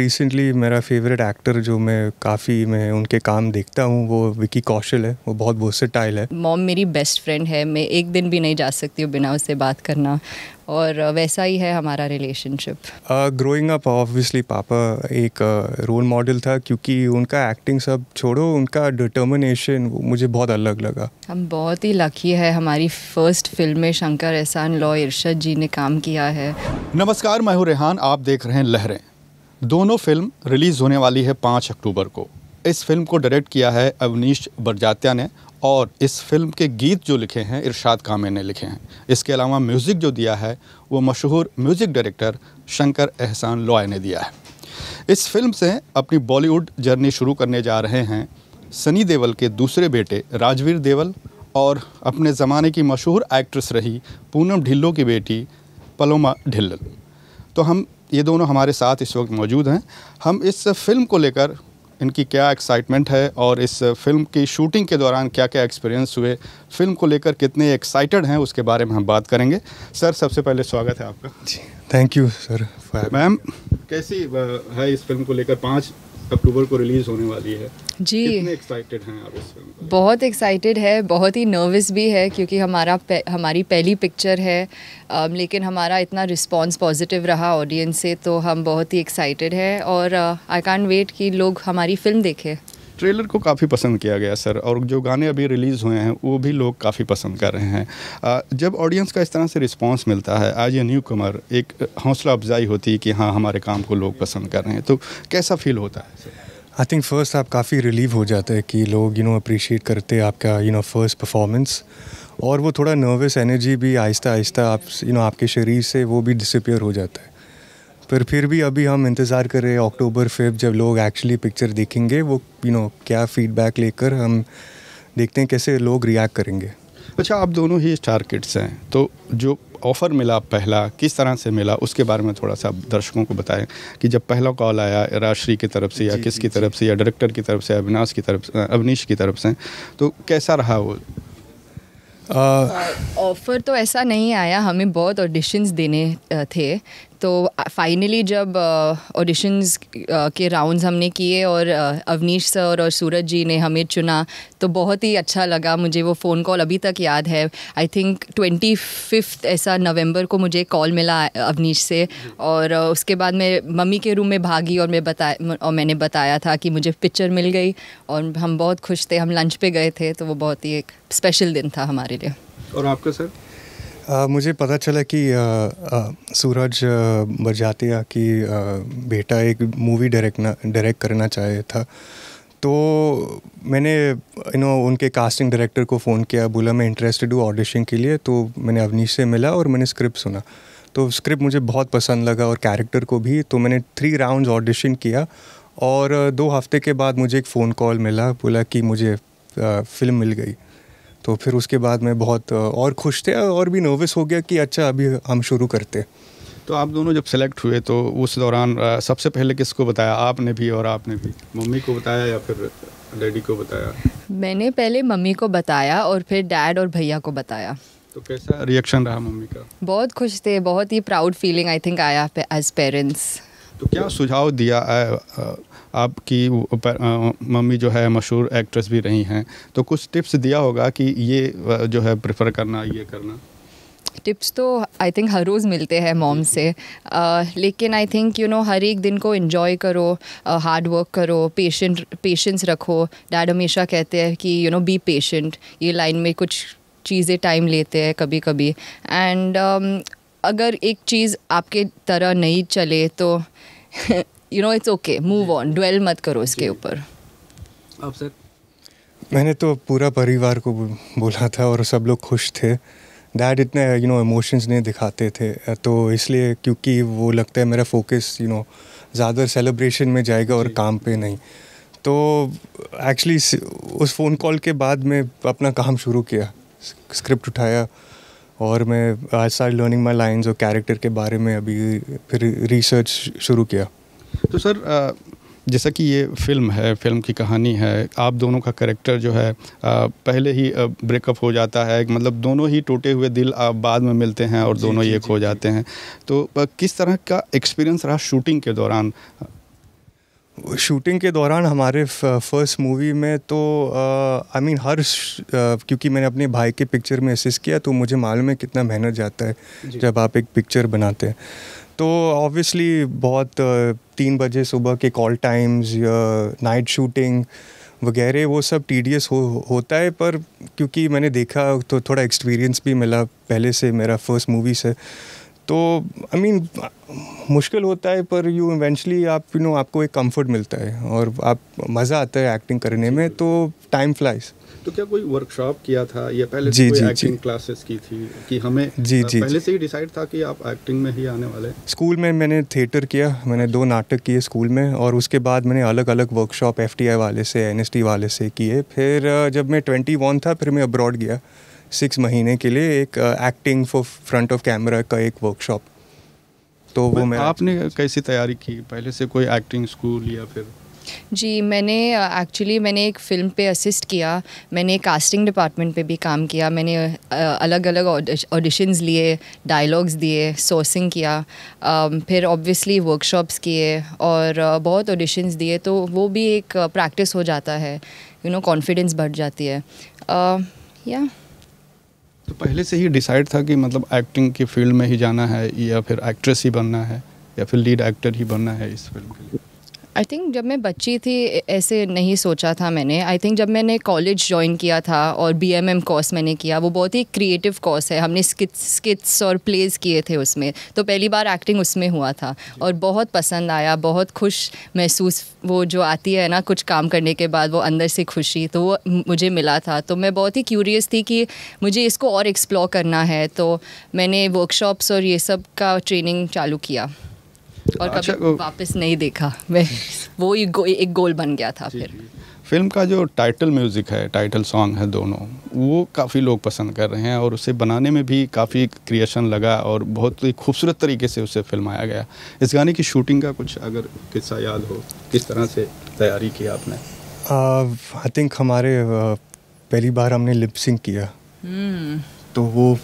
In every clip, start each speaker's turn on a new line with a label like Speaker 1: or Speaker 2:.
Speaker 1: Recently मेरा favourite actor जो मैं काफ़ी मैं उनके काम देखता हूँ वो विकी कौशल है वो बहुत वर्सेटाइल है
Speaker 2: मॉम मेरी बेस्ट फ्रेंड है मैं एक दिन भी नहीं जा सकती हूँ बिना उससे बात करना और वैसा ही है हमारा रिलेशनशिप
Speaker 1: ग्रोइंग अप ऑब्वियसली पापा एक रोल uh, मॉडल था क्योंकि उनका एक्टिंग सब छोड़ो उनका डिटर्मिनेशन मुझे बहुत अलग लगा
Speaker 2: हम बहुत ही लकी है हमारी फर्स्ट फिल्म में शंकर एहसान लॉ इरशद जी ने काम किया है
Speaker 3: नमस्कार मैं हूँ रेहान आप देख रहे हैं लहरें दोनों फिल्म रिलीज़ होने वाली है पाँच अक्टूबर को इस फिल्म को डायरेक्ट किया है अवनीश बरजात्या ने और इस फिल्म के गीत जो लिखे हैं इरशाद कामे ने लिखे हैं इसके अलावा म्यूज़िक जो दिया है वो मशहूर म्यूज़िक डायरेक्टर शंकर एहसान लॉय ने दिया है इस फिल्म से अपनी बॉलीवुड जर्नी शुरू करने जा रहे हैं सनी देवल के दूसरे बेटे राजवीर देवल और अपने ज़माने की मशहूर एक्ट्रेस रही पूनम ढिल्लो की बेटी पलोमा ढिल्लल तो हम ये दोनों हमारे साथ इस वक्त मौजूद हैं हम इस फिल्म को लेकर इनकी क्या एक्साइटमेंट है और इस फिल्म की शूटिंग के दौरान क्या क्या एक्सपीरियंस हुए फिल्म को लेकर कितने एक्साइटेड हैं उसके बारे में हम बात करेंगे सर सबसे पहले स्वागत है आपका जी
Speaker 1: थैंक यू सर मैम
Speaker 3: कैसी है इस फिल्म को लेकर पाँच अक्टूबर को रिलीज होने वाली है जी कितने एक्साइटेड हैं आप इस
Speaker 2: फिल्म बहुत एक्साइटेड है बहुत ही नर्वस भी है क्योंकि हमारा हमारी पहली पिक्चर है लेकिन हमारा इतना रिस्पांस पॉजिटिव रहा ऑडियंस से तो हम बहुत ही एक्साइटेड है और आई कैन वेट कि लोग हमारी फिल्म देखें
Speaker 3: ट्रेलर को काफ़ी पसंद किया गया सर और जो गाने अभी रिलीज़ हुए हैं वो भी लोग काफ़ी पसंद कर रहे हैं जब ऑडियंस का इस तरह से रिस्पॉन्स मिलता है आज ये न्यू कमर एक हौसला अफजाई होती है कि हाँ हमारे काम को लोग पसंद कर रहे हैं तो कैसा
Speaker 1: फील होता है आई थिंक फ़र्स्ट आप काफ़ी रिलीव हो जाता है कि लोग यू नो अप्रिशिएट करते हैं आपका यू नो फर्स्ट परफॉर्मेंस और वो थोड़ा नर्वस एनर्जी भी आहिस्ता आहिस्ता आप यू you नो know, आपके शरीर से वो भी डिसपेयर हो जाता है पर फिर भी अभी हम इंतज़ार कर रहे हैं अक्टूबर फिफ्थ जब लोग एक्चुअली पिक्चर देखेंगे वो यू you नो know, क्या फीडबैक लेकर हम देखते हैं कैसे लोग रिएक्ट करेंगे अच्छा आप दोनों ही स्टार किड्स हैं तो जो
Speaker 3: ऑफ़र मिला पहला किस तरह से मिला उसके बारे में थोड़ा सा दर्शकों को बताएं कि जब पहला कॉल आया राजश्री की तरफ से या किस की तरफ से या डायरेक्टर की तरफ से अविनाश की तरफ से अवनीश की तरफ से तो कैसा रहा वो
Speaker 2: ऑफ़र तो ऐसा नहीं आया हमें बहुत ऑडिशंस देने थे तो फाइनली uh, जब ऑडिशंस uh, uh, के राउंड्स हमने किए और अवनीश सर और सूरज जी ने हमें चुना तो बहुत ही अच्छा लगा मुझे वो फ़ोन कॉल अभी तक याद है आई थिंक ट्वेंटी फिफ्थ ऐसा नवंबर को मुझे कॉल मिला अवनीश से और उसके बाद मैं मम्मी के रूम में भागी और मैं बता और मैंने बताया था कि मुझे पिक्चर मिल गई और हम बहुत खुश थे हम लंच पे गए थे तो वो बहुत ही एक स्पेशल दिन था हमारे लिए
Speaker 1: और आपका सर आ, मुझे पता चला कि आ, आ, सूरज बरजातिया की आ, बेटा एक मूवी डायरेक्ट ना डायरेक्ट करना चाहे था तो मैंने यू नो उनके कास्टिंग डायरेक्टर को फ़ोन किया बोला मैं इंटरेस्टेड हूँ ऑडिशन के लिए तो मैंने अवनीश से मिला और मैंने स्क्रिप्ट सुना तो स्क्रिप्ट मुझे बहुत पसंद लगा और कैरेक्टर को भी तो मैंने थ्री राउंड ऑडिशन किया और दो हफ्ते के बाद मुझे एक फ़ोन कॉल मिला बोला कि मुझे फ़िल्म मिल गई तो फिर उसके बाद मैं बहुत और खुश थे और भी नर्वस हो गया कि अच्छा अभी हम शुरू करते
Speaker 3: तो आप दोनों जब सेलेक्ट हुए तो उस दौरान सबसे पहले किसको बताया आपने भी और आपने भी मम्मी को बताया या फिर डैडी को बताया
Speaker 2: मैंने पहले मम्मी को बताया और फिर डैड और भैया को बताया
Speaker 3: तो कैसा रिएक्शन रहा मम्मी का
Speaker 2: बहुत खुश थे बहुत ही प्राउड फीलिंग आई थिंक आया एज पेरेंट्स
Speaker 3: तो क्या सुझाव दिया है आपकी मम्मी जो है मशहूर एक्ट्रेस भी रही हैं तो कुछ टिप्स दिया होगा कि ये जो है प्रेफर करना ये करना
Speaker 2: टिप्स तो आई थिंक हर रोज़ मिलते हैं मॉम से uh, लेकिन आई थिंक यू नो हर एक दिन को इन्जॉय करो हार्ड uh, वर्क करो पेशेंट पेशेंस रखो डैड हमेशा कहते हैं कि यू नो बी पेशेंट ये लाइन में कुछ चीज़ें टाइम लेते हैं कभी कभी एंड um, अगर एक चीज़ आपके तरह नहीं चले तो you know it's okay move on dwell मत करो इसके ऊपर
Speaker 1: आप सर मैंने तो पूरा परिवार को बोला था और सब लोग खुश थे डैड इतने यू नो इमोशंस नहीं दिखाते थे तो इसलिए क्योंकि वो लगता है मेरा फोकस यू नो ज़्यादा सेलिब्रेशन में जाएगा और काम पे नहीं तो एक्चुअली उस फ़ोन कॉल के बाद मैं अपना काम शुरू किया स्क्रिप्ट उठाया और मैं आज साल लर्निंग माई लाइन्स और कैरेक्टर के बारे में अभी फिर रिसर्च शुरू किया तो सर
Speaker 3: जैसा कि ये फिल्म है फिल्म की कहानी है आप दोनों का करेक्टर जो है पहले ही ब्रेकअप हो जाता है मतलब दोनों ही टूटे हुए दिल आप बाद में मिलते हैं और दोनों एक हो जाते हैं तो किस तरह का एक्सपीरियंस रहा शूटिंग के दौरान
Speaker 1: शूटिंग के दौरान हमारे फर्स्ट मूवी में तो आई मीन हर क्योंकि मैंने अपने भाई के पिक्चर में असिस्ट किया तो मुझे मालूम है कितना मेहनत जाता है जब आप एक पिक्चर बनाते हैं तो ऑब्वियसली बहुत तीन बजे सुबह के कॉल टाइम्स नाइट शूटिंग वगैरह वो सब टी हो होता है पर क्योंकि मैंने देखा तो थोड़ा एक्सपीरियंस भी मिला पहले से मेरा फर्स्ट मूवी से तो आई I मीन mean, मुश्किल होता है पर यू इवेंचुअली आप यू you नो know, आपको एक कंफर्ट मिलता है और आप मज़ा आता है एक्टिंग करने में तो टाइम फ्लाइज
Speaker 3: तो क्या कोई वर्कशॉप किया था या पहले जी, कोई जी, एक्टिंग क्लासेस की थी कि हमें जी जी पहले से ही डिसाइड था कि आप एक्टिंग में ही आने वाले
Speaker 1: स्कूल में मैंने थिएटर किया मैंने दो नाटक किए स्कूल में और उसके बाद मैंने अलग अलग वर्कशॉप एफ वाले से एन वाले से किए फिर जब मैं ट्वेंटी था फिर मैं अब्रॉड गया सिक्स महीने के लिए एक acting for front of camera का एक वर्कशॉप तो वो मैं
Speaker 3: आपने कैसी तैयारी की पहले से कोई एक्टिंग स्कूल या फिर
Speaker 2: जी मैंने एक्चुअली uh, मैंने एक फ़िल्म पे असिस्ट किया मैंने कास्टिंग डिपार्टमेंट पे भी काम किया मैंने अलग अलग ऑडिशंस लिए डायलॉग्स दिए सोर्सिंग किया um, फिर ऑब्वियसली वर्कशॉप्स किए और uh, बहुत ऑडिशंस दिए तो वो भी एक प्रैक्टिस uh, हो जाता है यू नो कॉन्फिडेंस बढ़ जाती है या uh, yeah.
Speaker 3: तो पहले से ही डिसाइड था कि मतलब एक्टिंग के फील्ड में ही जाना है या फिर एक्ट्रेस ही बनना है या फिर लीड एक्टर ही बनना है इस फिल्म के लिए
Speaker 2: आई थिंक जब मैं बच्ची थी ऐसे नहीं सोचा था मैंने आई थिंक जब मैंने कॉलेज ज्वाइन किया था और बी एम एम कोर्स मैंने किया वो बहुत ही क्रिएटिव कोर्स है हमने स्किट्स स्किट्स और प्लेज किए थे उसमें तो पहली बार एक्टिंग उसमें हुआ था और बहुत पसंद आया बहुत खुश महसूस वो जो आती है ना कुछ काम करने के बाद वो अंदर से खुशी तो वो मुझे मिला था तो मैं बहुत ही क्यूरियस थी कि मुझे इसको और एक्सप्लोर करना है तो मैंने वर्कशॉप्स और ये सब का ट्रेनिंग चालू किया
Speaker 1: और अच्छा, कभी वापस
Speaker 2: नहीं देखा मैं वो एक, गो, एक गोल बन गया था फिर
Speaker 3: फिल्म का जो टाइटल म्यूज़िक है टाइटल सॉन्ग है दोनों वो काफ़ी लोग पसंद कर रहे हैं और उसे बनाने में भी काफ़ी क्रिएशन लगा और बहुत ही खूबसूरत तरीके से उसे फिल्माया गया इस गाने की शूटिंग का कुछ अगर किस्सा याद हो किस तरह से तैयारी की आपने
Speaker 1: आई थिंक हमारे पहली बार हमने लिपसिंग किया hmm. तो वो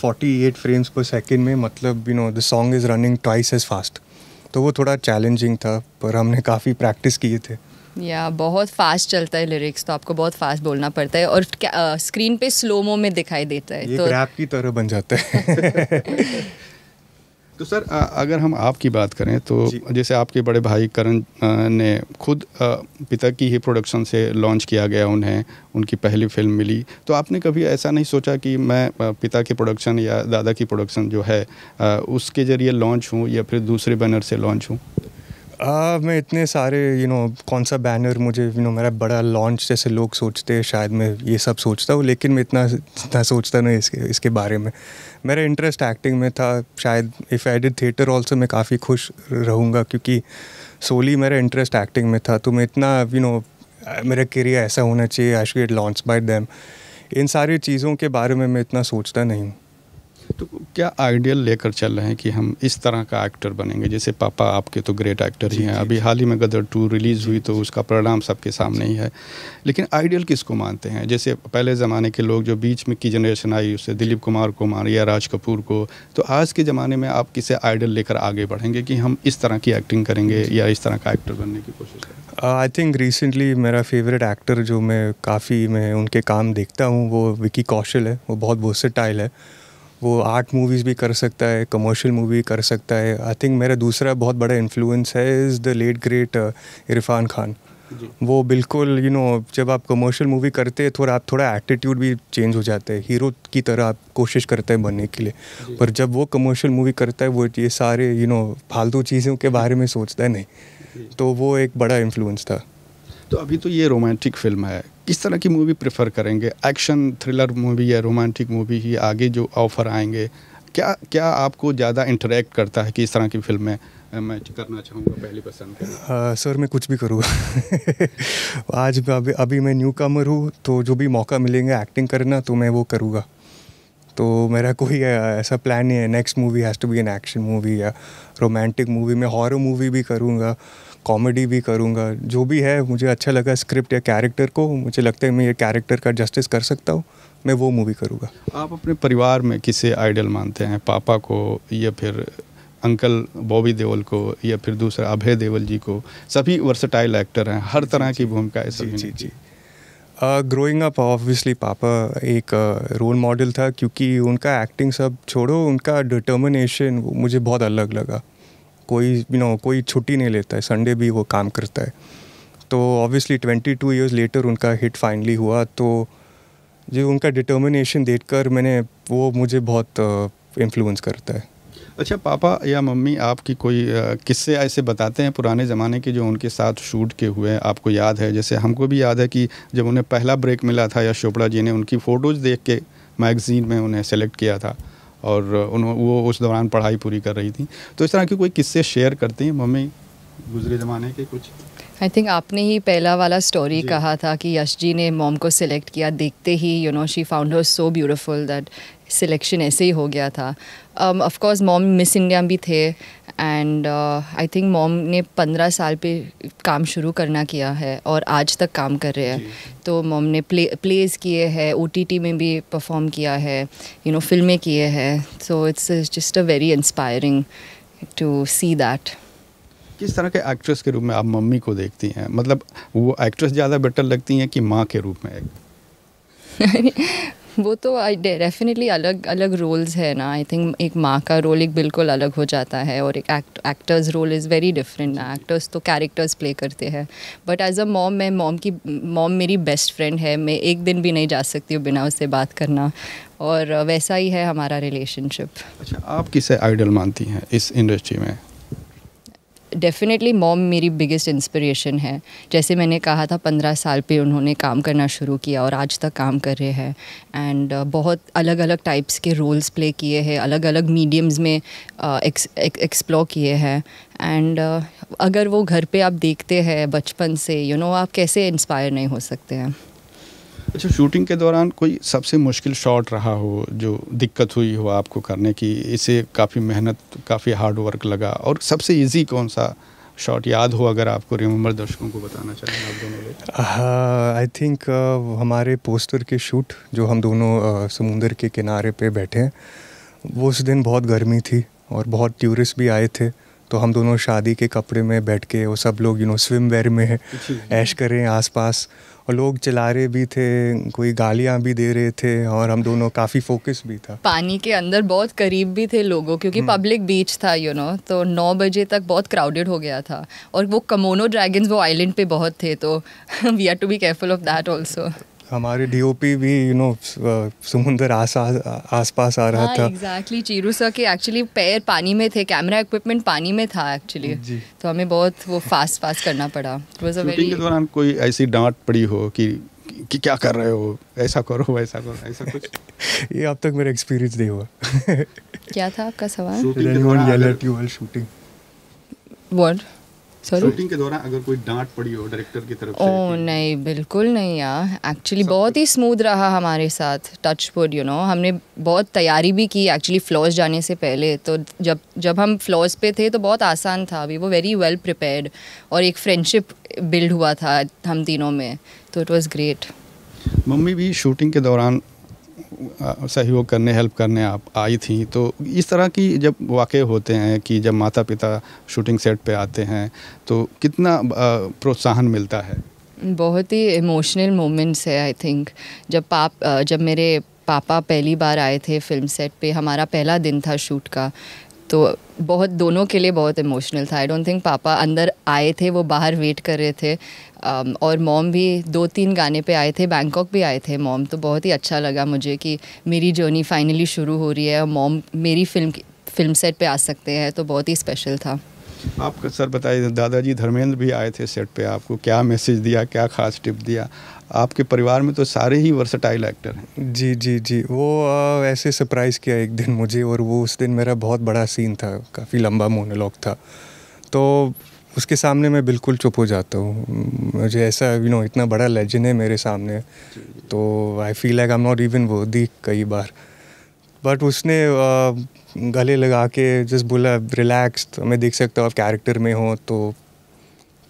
Speaker 1: forty eight frames per second में मतलब you know the song is running twice as fast तो वो थोड़ा चैलेंजिंग था पर हमने काफ़ी प्रैक्टिस किए थे
Speaker 2: या yeah, बहुत फास्ट चलता है लिरिक्स तो आपको बहुत फास्ट बोलना पड़ता है और स्क्रीन पे स्लोमो में दिखाई देता है ये तो रैप
Speaker 1: की तरह बन जाता है
Speaker 3: तो सर अगर हम आपकी बात करें तो जैसे आपके बड़े भाई करण ने खुद पिता की ही प्रोडक्शन से लॉन्च किया गया उन्हें उनकी पहली फिल्म मिली तो आपने कभी ऐसा नहीं सोचा कि मैं पिता की प्रोडक्शन या दादा की प्रोडक्शन जो है उसके ज़रिए लॉन्च हूँ या फिर दूसरे बैनर से लॉन्च हूँ
Speaker 1: Uh, मैं इतने सारे यू you नो know, कौन सा बैनर मुझे यू you नो know, मेरा बड़ा लॉन्च जैसे लोग सोचते हैं शायद मैं ये सब सोचता हूँ लेकिन मैं इतना इतना सोचता नहीं इसके इसके बारे में मेरा इंटरेस्ट एक्टिंग में था शायद if I did theatre also मैं काफ़ी खुश रहूँगा क्योंकि सोली मेरा इंटरेस्ट एक्टिंग में था तो मैं इतना यू you नो know, मेरा करियर ऐसा होना चाहिए I should launch by them इन सारी चीज़ों के बारे में मैं इतना सोचता नहीं हूँ तो क्या आइडियल
Speaker 3: लेकर चल रहे हैं कि हम इस तरह का एक्टर बनेंगे जैसे पापा आपके तो ग्रेट एक्टर ही हैं अभी हाल ही में गदर टू रिलीज़ हुई तो उसका परिणाम सबके सामने ही है लेकिन आइडियल किसको मानते हैं जैसे पहले ज़माने के लोग जो बीच में की जनरेशन आई उससे दिलीप कुमार को मान या राज कपूर को तो आज के ज़माने में आप किसे आइडियल लेकर आगे बढ़ेंगे कि हम इस तरह की एक्टिंग करेंगे या इस तरह का एक्टर बनने की कोशिश
Speaker 1: करेंगे आई थिंक रिसेंटली मेरा फेवरेट एक्टर जो मैं काफ़ी मैं उनके काम देखता हूँ वो विकी कौशल है वो बहुत वर्सेटाइल है वो आर्ट मूवीज़ भी कर सकता है कमर्शियल मूवी कर सकता है आई थिंक मेरा दूसरा बहुत बड़ा इन्फ्लुएंस है is the late great Irrfan Khan वो बिल्कुल यू नो जब आप कमर्शियल मूवी करते हैं थोड़ा आप थोड़ा एटीट्यूड भी चेंज हो जाता है हीरो की तरह आप कोशिश करते हैं बनने के लिए पर जब वो कमर्शियल मूवी करता है वो ये सारे यू नो फालतू चीज़ों के बारे में सोचता है नहीं तो वो एक बड़ा इन्फ्लुएंस था तो अभी तो ये रोमांटिक फिल्म है किस तरह की मूवी प्रेफर
Speaker 3: करेंगे एक्शन थ्रिलर मूवी या रोमांटिक मूवी ही आगे जो ऑफर आएंगे क्या क्या आपको ज़्यादा इंटरेक्ट करता है कि इस तरह की फिल्में मैं करना चाहूँगा पहली पसंद
Speaker 1: आ, सर मैं कुछ भी करूँगा आज अभी अभी मैं न्यू कमर हूँ तो जो भी मौका मिलेंगे एक्टिंग करना तो मैं वो करूँगा तो मेरा कोई ऐसा प्लान नहीं है next movie has to be an action movie या रोमांटिक मूवी मैं हॉरर मूवी भी करूँगा कॉमेडी भी करूँगा जो भी है मुझे अच्छा लगा स्क्रिप्ट या कैरेक्टर को मुझे लगता है मैं ये कैरेक्टर का जस्टिस कर सकता हूँ मैं वो मूवी करूँगा
Speaker 3: आप अपने परिवार में किसे आइडल मानते हैं पापा को या फिर अंकल बॉबी देवल को या फिर दूसरा अभय देवल जी को
Speaker 1: सभी वर्सटाइल एक्टर हैं हर तरह की भूमिका है जी जी जी ग्रोइंग अप ऑब्वियसली पापा एक रोल uh, मॉडल था क्योंकि उनका एक्टिंग सब छोड़ो उनका डिटर्मिनेशन मुझे बहुत अलग लगा कोई यू नो कोई छुट्टी नहीं लेता है संडे भी वो काम करता है तो obviously twenty two years later उनका हिट फाइनली हुआ तो जो उनका डिटर्मिनेशन कर मैंने वो मुझे बहुत इन्फ्लुएंस करता है
Speaker 3: अच्छा पापा या मम्मी आपकी कोई किस्से ऐसे बताते हैं पुराने ज़माने के जो उनके साथ शूट के हुए आपको याद है जैसे हमको भी याद है कि जब उन्हें पहला ब्रेक मिला था या चोपड़ा जी ने उनकी फ़ोटोज़ देख के मैगज़ीन में उन्हें सेलेक्ट किया था और उन्होंने वो उस दौरान पढ़ाई पूरी कर रही थी तो इस तरह के कोई किस्से शेयर करती हैं मम्मी गुजरे ज़माने के
Speaker 2: कुछ आई थिंक आपने ही पहला वाला स्टोरी कहा था कि यश जी ने मॉम को सिलेक्ट किया देखते ही you know she found her so beautiful that selection ऐसे ही हो गया था of course mom Miss India भी थे एंड आई थिंक मॉम ने पंद्रह साल पे काम शुरू करना किया है और आज तक काम कर रहे हैं तो मॉम ने प्ले प्लेज़ किए हैं ओ में भी परफॉर्म किया है यू नो फिल्में किए हैं so it's just a very inspiring to see that
Speaker 3: किस तरह के एक्ट्रेस के रूप में आप मम्मी को देखती हैं मतलब वो एक्ट्रेस ज़्यादा बेटर लगती हैं कि माँ के रूप में
Speaker 2: वो तो डेफिनेटली अलग अलग रोल्स है ना आई थिंक एक माँ का रोल एक बिल्कुल अलग हो जाता है और एक actors role is very different ना एक्टर्स तो कैरेक्टर्स प्ले करते हैं बट एज अ मॉम मैं मॉम की मॉम मेरी बेस्ट फ्रेंड है मैं एक दिन भी नहीं जा सकती हूँ बिना उससे बात करना और वैसा ही है हमारा रिलेशनशिप अच्छा
Speaker 3: आप किसे आइडल मानती हैं इस इंडस्ट्री में
Speaker 2: डेफिनेटली मॉम मेरी बिगेस्ट इंस्पिरेशन है जैसे मैंने कहा था पंद्रह साल पे उन्होंने काम करना शुरू किया और आज तक काम कर रहे हैं एंड uh, बहुत अलग अलग टाइप्स के रोल्स प्ले किए हैं अलग अलग मीडियम्स में एक्सप्लोर uh, किए हैं एंड uh, अगर वो घर पे आप देखते हैं बचपन से यू you नो know, आप कैसे इंस्पायर नहीं हो सकते हैं
Speaker 3: अच्छा शूटिंग के दौरान कोई सबसे मुश्किल शॉट रहा हो जो दिक्कत हुई हो आपको करने की इसे काफ़ी मेहनत काफ़ी हार्ड वर्क लगा और सबसे इजी कौन सा शॉट याद हो अगर आपको रिमेम्बर दर्शकों को बताना चाहें आप
Speaker 1: दोनों आई थिंक हाँ, uh, हमारे पोस्टर के शूट जो हम दोनों uh, समुंदर के किनारे पे बैठे हैं वो उस दिन बहुत गर्मी थी और बहुत टूरिस्ट भी आए थे तो हम दोनों शादी के कपड़े में बैठ के वो सब लोग यू नो स्विम वेयर में ऐश कर रहे हैं आसपास और लोग चला रहे भी थे कोई गालियां भी दे रहे थे और हम दोनों काफ़ी फोकस भी था
Speaker 2: पानी के अंदर बहुत करीब भी थे लोगों क्योंकि पब्लिक हम्म। बीच था यू you नो know, तो नौ बजे तक बहुत क्राउडेड हो गया था और वो कमोनो ड्रैगन वो आइलैंड पे बहुत थे तो we are to be careful of that also
Speaker 1: हमारे डीओपी भी यू नो समुंदर आस आस पास आ रहा हाँ, था एग्जैक्टली
Speaker 2: exactly, चीरू सर के एक्चुअली पैर पानी में थे कैमरा इक्विपमेंट पानी में था एक्चुअली तो हमें बहुत वो फास्ट फास्ट करना पड़ा इट के दौरान
Speaker 3: कोई ऐसी डांट पड़ी हो कि कि क्या कर रहे हो
Speaker 1: ऐसा करो ऐसा करो ऐसा कुछ ये अब तक मेरा एक्सपीरियंस नहीं हुआ
Speaker 2: क्या था आपका सवाल शूटिंग शूटिंग के
Speaker 3: दौरान अगर कोई डांट पड़ी हो डायरेक्टर की तरफ से oh,
Speaker 2: नहीं बिल्कुल नहीं यार एक्चुअली बहुत ही स्मूथ रहा हमारे साथ टच वुड यू नो हमने बहुत तैयारी भी की एक्चुअली फ्लॉज जाने से पहले तो जब जब हम फ्लॉज पे थे तो बहुत आसान था वी वो वेरी वेल प्रिपेयर्ड और एक फ्रेंडशिप बिल्ड हुआ था हम तीनों में तो इट वॉज़ ग्रेट
Speaker 3: मम्मी भी शूटिंग के दौरान सहयोग करने हेल्प करने आप आई थी तो इस तरह की जब वाक़ होते हैं कि जब माता पिता शूटिंग सेट पे आते हैं तो कितना प्रोत्साहन मिलता है
Speaker 2: बहुत ही इमोशनल मोमेंट्स है आई थिंक जब पाप जब मेरे पापा पहली बार आए थे फिल्म सेट पे हमारा पहला दिन था शूट का तो बहुत दोनों के लिए बहुत इमोशनल था आई डोंट थिंक पापा अंदर आए थे वो बाहर वेट कर रहे थे और मॉम भी दो तीन गाने पे आए थे बैंकॉक भी आए थे मॉम तो बहुत ही अच्छा लगा मुझे कि मेरी जर्नी फाइनली शुरू हो रही है और मॉम मेरी फिल्म फिल्म सेट पे आ सकते हैं तो बहुत ही स्पेशल था
Speaker 3: आप सर बताइए दादाजी धर्मेंद्र भी आए थे सेट पे आपको क्या मैसेज दिया क्या खास टिप दिया आपके परिवार में तो सारे ही वर्सटाइल
Speaker 1: एक्टर हैं जी जी जी वो आ, ऐसे सरप्राइज़ किया एक दिन मुझे और वो उस दिन मेरा बहुत बड़ा सीन था काफ़ी लंबा मोनोलॉग था तो उसके सामने मैं बिल्कुल चुप हो जाता हूँ मुझे ऐसा यू you नो know, इतना बड़ा लेजेंड है मेरे सामने तो I feel like I am not even वो दी कई बार बट उसने uh, गले लगा के जस्ट बोला रिलैक्स तो मैं देख सकता हूँ आप कैरेक्टर में हो तो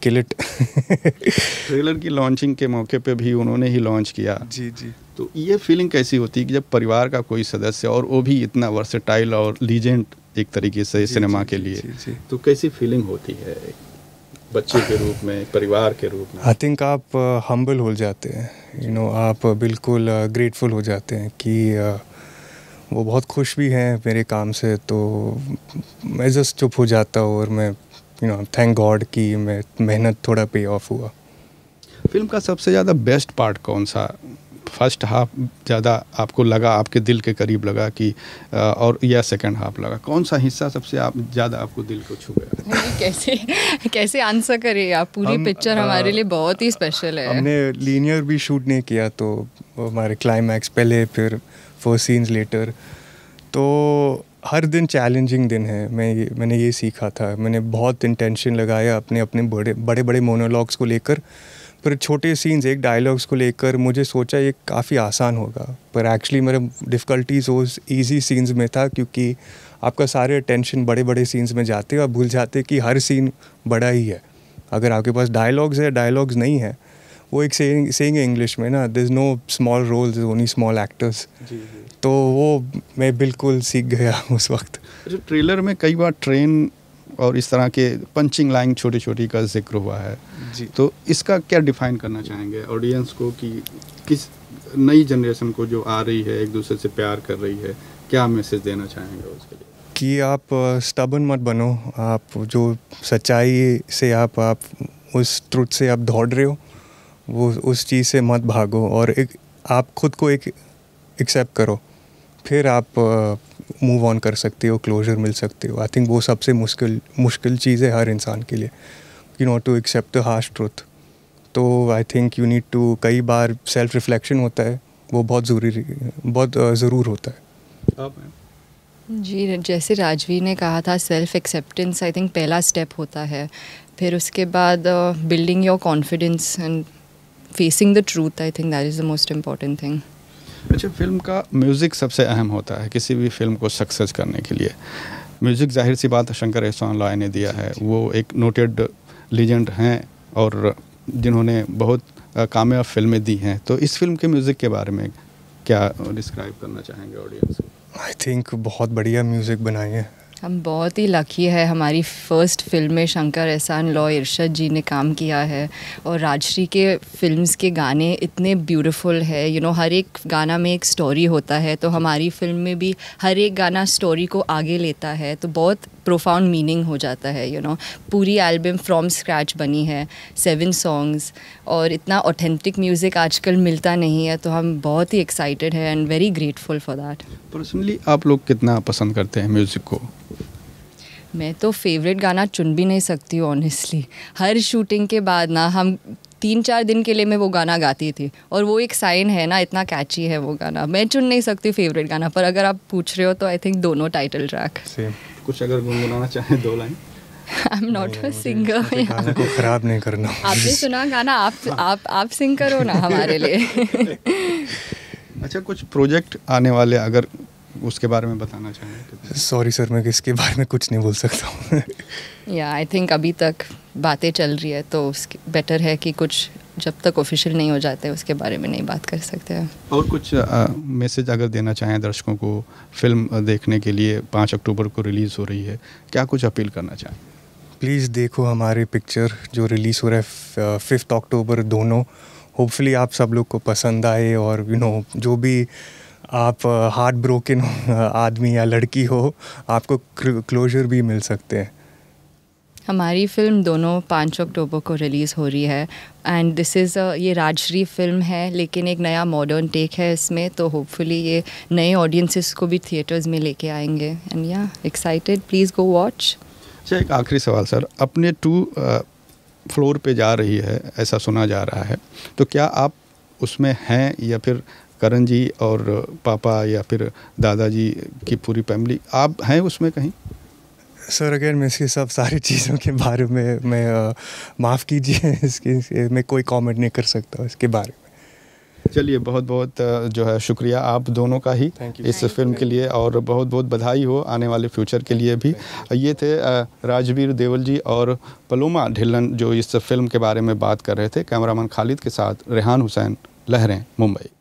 Speaker 1: किलिट
Speaker 3: ट्रेलर की लॉन्चिंग के मौके पे भी उन्होंने ही लॉन्च किया जी जी तो ये फीलिंग कैसी होती है कि जब परिवार का कोई सदस्य और वो भी इतना वर्सेटाइल और लीजेंट
Speaker 1: एक तरीके से सिनेमा के लिए जी, जी.
Speaker 3: तो कैसी फीलिंग होती है बच्चे के रूप में परिवार के रूप
Speaker 1: में आई थिंक आप हम्बल uh, हो जाते हैं यू नो आप uh, बिल्कुल ग्रेटफुल uh, हो जाते हैं कि वो बहुत खुश भी हैं मेरे काम से तो मैं जस्ट चुप हो जाता हूँ और मैं यू नो थैंक गॉड कि मैं मेहनत थोड़ा पे ऑफ हुआ
Speaker 3: फिल्म का सबसे ज़्यादा बेस्ट पार्ट कौन सा फर्स्ट हाफ ज़्यादा आपको लगा आपके दिल के करीब लगा कि और या सेकंड हाफ लगा कौन
Speaker 1: सा हिस्सा सबसे आप ज़्यादा आपको दिल को छू गया
Speaker 2: कैसे कैसे आंसर करें आप पूरी पिक्चर हमारे लिए बहुत ही स्पेशल है हमने
Speaker 1: लीनियर भी शूट नहीं किया तो हमारे क्लाइमैक्स पहले फिर फोर सीन्स लेटर तो हर दिन चैलेंजिंग दिन है मैं ये मैंने ये सीखा था मैंने बहुत इंटेंशन लगाया अपने अपने बड़े बड़े बड़े मोनोलॉग्स को लेकर पर छोटे सीन्स एक डायलॉग्स को लेकर मुझे सोचा ये काफ़ी आसान होगा पर एक्चुअली मेरे डिफ़िकल्टीज वो ईजी सीन्स में था क्योंकि आपका सारे अटेंशन बड़े बड़े सीन्स में जाते और भूल जाते कि हर सीन बड़ा ही है अगर आपके पास डायलॉग्स है डायलॉग्स नहीं है वो एक सेंग इंग्लिश में ना there is no small role is only small actors तो वो मैं बिल्कुल सीख गया उस वक्त
Speaker 3: ट्रेलर अच्छा, में कई बार ट्रेन और इस तरह के पंचिंग लाइन छोटी छोटी का जिक्र हुआ है जी तो इसका क्या डिफाइन करना चाहेंगे ऑडियंस को कि किस नई जनरेशन को जो आ रही है एक दूसरे से प्यार कर रही है क्या मैसेज देना चाहेंगे उसके लिए
Speaker 1: कि आप स्टबन मत बनो आप जो सच्चाई से आप आप उस ट्रुथ से आप दौड़ रहे हो वो उस चीज़ से मत भागो और एक आप खुद को एक एक्सेप्ट करो फिर आप मूव ऑन कर सकते हो क्लोजर मिल सकते हो आई थिंक वो सबसे मुश्किल मुश्किल चीज़ है हर इंसान के लिए you know to accept the harsh truth तो I think you need to कई बार सेल्फ रिफ्लेक्शन होता है वो बहुत ज़रूरी बहुत ज़रूर होता है
Speaker 2: हाँ, जी जैसे राजवी ने कहा था सेल्फ एक्सेप्टेंस आई थिंक पहला स्टेप होता है फिर उसके बाद building your confidence and facing the truth I think that is the most important thing
Speaker 3: अच्छा फिल्म का म्यूज़िक सबसे अहम होता है किसी भी फिल्म को सक्सेस करने के लिए म्यूज़िक जाहिर सी बात शंकर एहसान लॉय ने दिया है वो एक नोटेड लीजेंड हैं और जिन्होंने बहुत कामयाब फिल्में दी हैं तो इस फिल्म के म्यूज़िक के बारे में
Speaker 1: क्या डिस्क्राइब करना चाहेंगे ऑडियंस को आई थिंक बहुत बढ़िया म्यूज़िक बनाई है
Speaker 2: हम बहुत ही लकी है हमारी फ़र्स्ट फिल्म में शंकर एहसान लॉ इरशद जी ने काम किया है और राजश्री के फिल्म्स के गाने इतने ब्यूटीफुल है यू you नो know, हर एक गाना में एक स्टोरी होता है तो हमारी फिल्म में भी हर एक गाना स्टोरी को आगे लेता है तो बहुत प्रोफाउंड मीनिंग हो जाता है यू you नो know? पूरी एल्बम फ्रॉम स्क्रैच बनी है सेवन सॉन्ग्स और इतना ऑथेंटिक म्यूज़िक आजकल मिलता नहीं है तो हम बहुत ही एक्साइटेड है and very grateful for that
Speaker 3: personally आप लोग कितना पसंद करते हैं म्यूज़िक को
Speaker 2: मैं तो फेवरेट गाना चुन भी नहीं सकती हूँ ऑनेस्टली हर शूटिंग के बाद ना हम तीन चार दिन के लिए मैं वो गाना गाती थी और वो एक साइन है ना इतना कैची है वो गाना मैं चुन नहीं सकती फेवरेट गाना पर अगर आप पूछ रहे हो तो आई थिंक दोनों टाइटल ट्रैक
Speaker 3: कुछ अगर गुनगुनाना चाहें दो line
Speaker 2: I am not a singer गाना
Speaker 3: को खराब नहीं करना आपने सुना
Speaker 2: गाना आप हाँ। आप आप सिंग करो ना हमारे लिए
Speaker 3: अच्छा कुछ प्रोजेक्ट आने वाले अगर उसके बारे में बताना चाहेंगे
Speaker 1: सॉरी सर मैं इसके बारे में कुछ नहीं बोल सकता हूँ
Speaker 2: या आई थिंक अभी तक बातें चल रही है तो उसके बेटर है कि कुछ जब तक ऑफिशियल नहीं हो जाते उसके बारे में नहीं बात कर सकते हैं
Speaker 1: और
Speaker 3: कुछ मैसेज अगर देना चाहें दर्शकों को फिल्म देखने के लिए पाँच अक्टूबर को
Speaker 1: रिलीज़ हो रही है क्या कुछ अपील करना चाहें प्लीज़ देखो हमारे पिक्चर जो रिलीज़ हो रहा है फिफ्थ अक्टूबर दोनों होपफुली आप सब लोग को पसंद आए और यू you नो know, जो भी आप हार्ट ब्रोकन आदमी या लड़की हो आपको क्लोजर भी मिल सकते हैं
Speaker 2: हमारी फिल्म दोनों पाँच अक्टूबर को रिलीज़ हो रही है एंड दिस इज़ ये राजश्री फिल्म है लेकिन एक नया मॉडर्न टेक है इसमें तो होपफुली ये नए ऑडियंसिस को भी थिएटर्स में लेके आएंगे एंड या एक्साइटेड प्लीज़ गो वॉच
Speaker 3: अच्छा एक आखिरी सवाल सर अपने टू फ्लोर पे जा रही है ऐसा सुना जा रहा है तो क्या आप उसमें हैं या फिर करण जी और पापा या फिर दादाजी की पूरी फैमिली आप हैं उसमें कहीं
Speaker 1: सर अगर मैं इसकी सब सारी चीज़ों के बारे में मैं माफ़ कीजिए इसके मैं कोई कमेंट नहीं कर सकता इसके बारे में
Speaker 3: चलिए बहुत बहुत जो है शुक्रिया आप दोनों का ही इस फिल्म के लिए और बहुत बहुत बधाई हो आने वाले फ्यूचर के लिए भी ये थे राजवीर देवल जी और पलोमा ढिल्लन जो इस फिल्म के बारे में बात कर रहे थे कैमरामैन खालिद के साथ रेहान हुसैन लहरें मुंबई